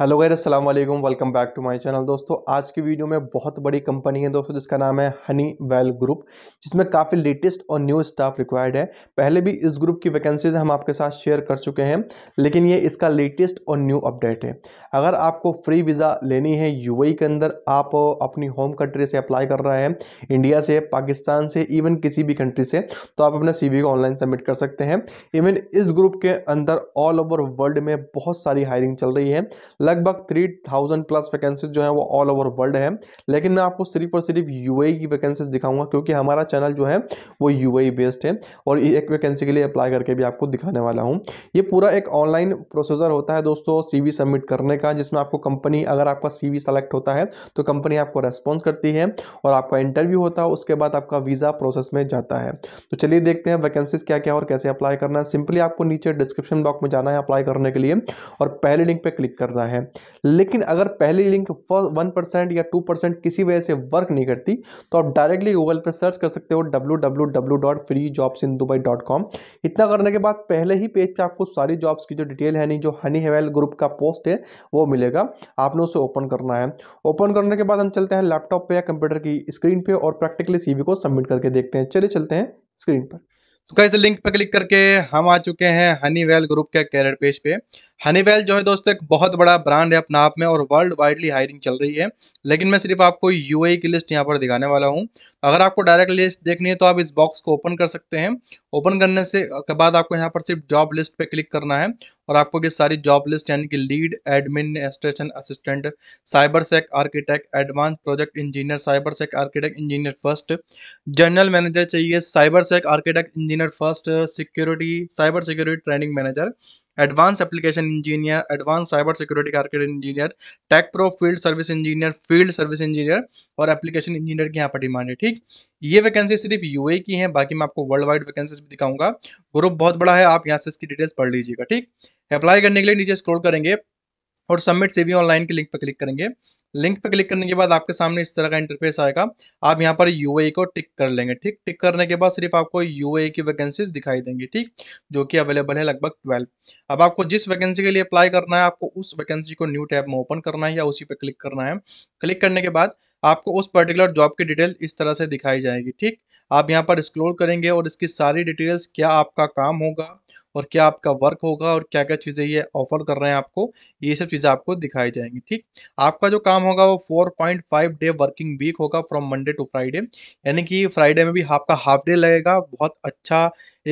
hello गैर अस्सलाम वालेकुम welcome back to my channel दोस्तों आज की वीडियो में बहुत बड़ी कंपनी है दोस्तों जिसका नाम है हनी वेल ग्रुप जिसमें काफ़ी लेटेस्ट और न्यू स्टाफ रिक्वायर्ड है पहले भी इस ग्रुप की वैकेंसीज हम आपके साथ शेयर कर चुके हैं लेकिन ये इसका लेटेस्ट और न्यू अपडेट है अगर आपको फ्री वीज़ा लेनी है यू e के अंदर आप अपनी होम कंट्री से अप्लाई कर रहा है इंडिया से पाकिस्तान से इवन किसी भी कंट्री से तो आप अपना सी को ऑनलाइन सबमिट कर सकते हैं इवन इस ग्रुप के अंदर ऑल ओवर वर्ल्ड में बहुत सारी हायरिंग चल रही है लगभग थ्री थाउजेंड प्लस वैकेंसीज जो है वो ऑल ओवर वर्ल्ड है लेकिन मैं आपको सिर्फ और सिर्फ यू e की वैकेंसीज दिखाऊंगा क्योंकि हमारा चैनल जो है वो यू बेस्ड e है और एक वैकेंसी के लिए अप्लाई करके भी आपको दिखाने वाला हूँ ये पूरा एक ऑनलाइन प्रोसीजर होता है दोस्तों सी सबमिट करने का जिसमें आपको कंपनी अगर आपका सी सेलेक्ट होता है तो कंपनी आपको रेस्पॉन्स करती है और आपका इंटरव्यू होता है उसके बाद आपका वीज़ा प्रोसेस में जाता है तो चलिए देखते हैं वैकेंसीज क्या क्या और कैसे अप्लाई करना है सिंपली आपको नीचे डिस्क्रिप्शन बॉक्स में जाना है अप्लाई करने के लिए और पहले लिंक पर क्लिक करना है है लेकिन अगर पहली लिंक वन परसेंट या टू परसेंट किसी वजह से वर्क नहीं करती तो आप डायरेक्टली गूगल पर सर्च कर सकते हो W W W dot free jobs in Dubai dot com इतना करने के बाद पहले ही पेज पे आपको सारी जॉब्स की जो डिटेल है नहीं जो हनी हेवेल ग्रुप का पोस्ट है वो मिलेगा आपने उसे ओपन करना है ओपन करने के बाद हम चलते हैं लैपटॉप पर या कंप्यूटर की स्क्रीन पर और प्रैक्टिकली सी को सबमिट करके देखते हैं चलिए चलते हैं स्क्रीन पर तो कैसे लिंक पर क्लिक करके हम आ चुके हैं हनीवेल ग्रुप के कैरियर पेज पे हनीवेल जो है दोस्तों एक बहुत बड़ा ब्रांड है अपने आप में और वर्ल्ड वाइडली हायरिंग चल रही है लेकिन मैं सिर्फ आपको यूएई की लिस्ट यहाँ पर दिखाने वाला हूँ अगर आपको डायरेक्ट लिस्ट देखनी है तो आप इस बॉक्स को ओपन कर सकते हैं ओपन करने से के बाद आपको यहाँ पर सिर्फ जॉब लिस्ट पर क्लिक करना है और आपको ये सारी जॉब लिस्ट यानी कि lead administration assistant cyber sec architect advance project engineer cyber sec architect engineer first general manager चाहिए cyber sec architect engineer engineer first security cyber security training manager advance application engineer advance cyber security architect engineer tech pro field service engineer field service engineer और application engineer की यहाँ पर demand है ठीक ये vacancy सिर्फ UA की है बाकी मैं आपको वर्ल्ड वाइड वैकेंसीज भी दिखाऊंगा ग्रुप बहुत बड़ा है आप यहाँ से इसकी डिटेल्स पढ़ लीजिएगा ठीक अप्लाई करने के लिए नीचे स्क्रोल करेंगे और सबमिट से भी ऑनलाइन के लिंक पर क्लिक करेंगे लिंक पर क्लिक करने के बाद आपके सामने इस तरह का इंटरफेस आएगा आप यहाँ पर यू को टिक कर लेंगे ठीक टिक करने के बाद सिर्फ आपको यू की वैकेंसीज दिखाई देंगी ठीक जो कि अवेलेबल है लगभग ट्वेल्व अब आपको जिस वैकेंसी के लिए अप्लाई करना है आपको उस वैकेंसी को न्यू टैब में ओपन करना है या उसी पर क्लिक करना है क्लिक करने के बाद आपको उस पर्टिकुलर जॉब की डिटेल इस तरह से दिखाई जाएगी ठीक आप यहाँ पर स्क्रोल करेंगे और इसकी सारी डिटेल्स क्या आपका काम होगा और क्या आपका वर्क होगा और क्या क्या चीज़ें ये ऑफर कर रहे हैं आपको ये सब चीज़ें आपको दिखाई जाएंगी ठीक आपका जो काम होगा वो four point five day working week होगा फ्रॉम मंडे टू फ्राइडे यानी कि फ्राइडे में भी आपका हाफ डे लगेगा बहुत अच्छा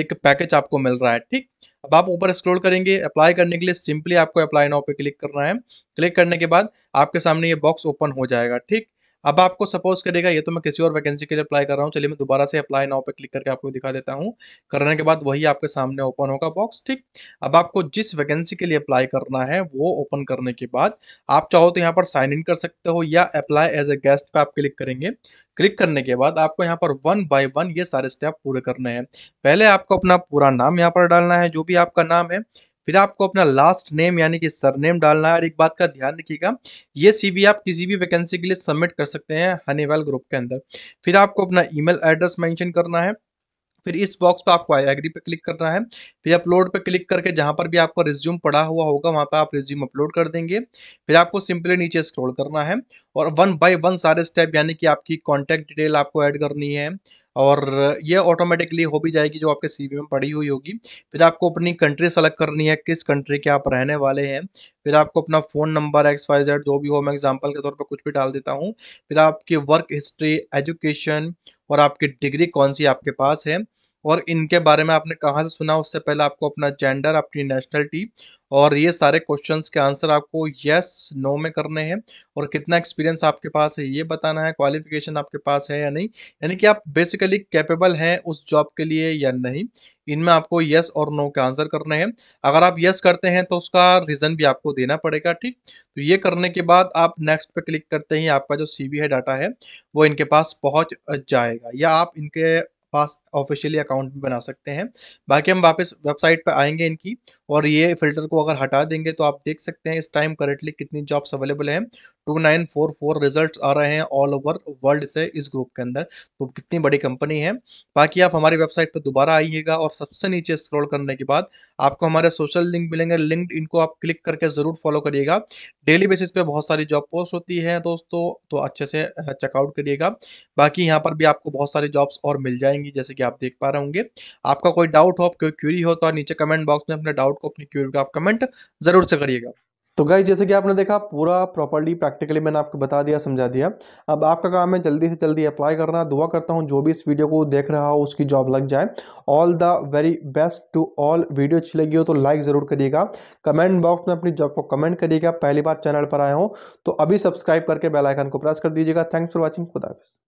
एक पैकेज आपको मिल रहा है ठीक अब आप ऊपर स्क्रॉल करेंगे अप्लाई करने के लिए सिंपली आपको अप्लाई नाउ पे क्लिक करना है क्लिक करने के बाद आपके सामने ये बॉक्स ओपन हो जाएगा ठीक अब आपको सपोज करेगा ये तो मैं किसी और वैकेंसी के लिए अप्लाई कर रहा हूँ चलिए मैं दोबारा से अप्लाई नाउ पे क्लिक करके आपको दिखा देता हूँ करने के बाद वही आपके सामने ओपन होगा बॉक्स ठीक अब आपको जिस वैकेंसी के लिए अप्लाई करना है वो ओपन करने के बाद आप चाहो तो यहाँ पर साइन इन कर सकते हो या अप्लाई एज ए गेस्ट पे आप क्लिक करेंगे क्लिक करने के बाद आपको यहाँ पर वन बाय वन ये सारे स्टेप पूरे करने हैं पहले आपको अपना पूरा नाम यहाँ पर डालना है जो भी आपका नाम है फिर आपको अपना लास्ट नेम यानी कि सरनेम डालना है और एक बात का ध्यान रखिएगा ये सीवी आप किसी भी वैकेंसी के लिए सबमिट कर सकते हैं हनीवेल ग्रुप के अंदर फिर आपको अपना ईमेल एड्रेस मेंशन करना है फिर इस बॉक्स पर आपको एग्री पे क्लिक करना है फिर अपलोड पे क्लिक करके जहाँ पर भी आपको रिज्यूम पड़ा हुआ होगा वहाँ पर आप रिज्यूम अपलोड कर देंगे फिर आपको सिंपली नीचे स्क्रॉल करना है और वन बाय वन सारे स्टेप यानी कि आपकी कॉन्टैक्ट डिटेल आपको ऐड करनी है और ये ऑटोमेटिकली हो भी जाएगी जो आपके सी में पड़ी हुई होगी फिर आपको अपनी कंट्री सेलेक्ट करनी है किस कंट्री के आप रहने वाले हैं फिर आपको अपना phone number X Y Z जो भी हो मैं एग्जाम्पल के तौर पर कुछ भी डाल देता हूँ फिर आपकी वर्क हिस्ट्री एजुकेशन और आपकी डिग्री कौन सी आपके पास है और इनके बारे में आपने कहाँ से सुना उससे पहले आपको अपना जेंडर अपनी नेशनलिटी और ये सारे क्वेश्चंस के आंसर आपको यस नो में करने हैं और कितना एक्सपीरियंस आपके पास है ये बताना है क्वालिफिकेशन आपके पास है या नहीं यानी कि आप बेसिकली कैपेबल हैं उस जॉब के लिए या नहीं इनमें आपको यस और नो के आंसर करने हैं अगर आप यस करते हैं तो उसका रीज़न भी आपको देना पड़ेगा ठीक तो ये करने के बाद आप नेक्स्ट पे क्लिक करते ही आपका जो सीवी है डाटा है वो इनके पास पहुंच जाएगा या आप इनके पास ऑफिशियली अकाउंट भी बना सकते हैं बाकी हम वापस वेबसाइट पर आएंगे इनकी और ये फिल्टर को अगर हटा देंगे तो आप देख सकते हैं इस टाइम करेंटली कितनी जॉब्स अवेलेबल हैं two nine four four result आ रहे हैं ऑल ओवर वर्ल्ड से इस ग्रुप के अंदर तो कितनी बड़ी कंपनी है बाकी आप हमारी वेबसाइट पर दोबारा आइएगा और सबसे नीचे स्क्रॉल करने के बाद आपको हमारे सोशल लिंक मिलेंगे लिंक इनको आप क्लिक करके ज़रूर फॉलो करिएगा डेली बेसिस पे बहुत सारी जॉब पोस्ट होती है दोस्तों तो अच्छे से चेकआउट करिएगा बाकी यहाँ पर भी आपको बहुत सारी जॉब्स और मिल जाएंगे होंगी जैसे कि आप देख पा रहे होंगे आपका कोई डाउट हो कोई क्यूरी हो तो नीचे कमेंट बॉक्स में अपने डाउट को अपनी क्यूरी को आप कमेंट जरूर से करिएगा तो गाइज जैसे कि आपने देखा पूरा प्रॉपर्ली प्रैक्टिकली मैंने आपको बता दिया समझा दिया अब आपका काम है जल्दी से जल्दी अप्लाई करना दुआ करता हूँ जो भी इस वीडियो को देख रहा हो उसकी जॉब लग जाए all the very best to all video अच्छी लगी हो तो लाइक ज़रूर करिएगा कमेंट बॉक्स में अपनी जॉब को कमेंट करिएगा पहली बार चैनल पर आए हो तो अभी सब्सक्राइब करके बेलाइकन को प्रेस कर दीजिएगा थैंक्स फॉर वॉचिंग खुदाफिज़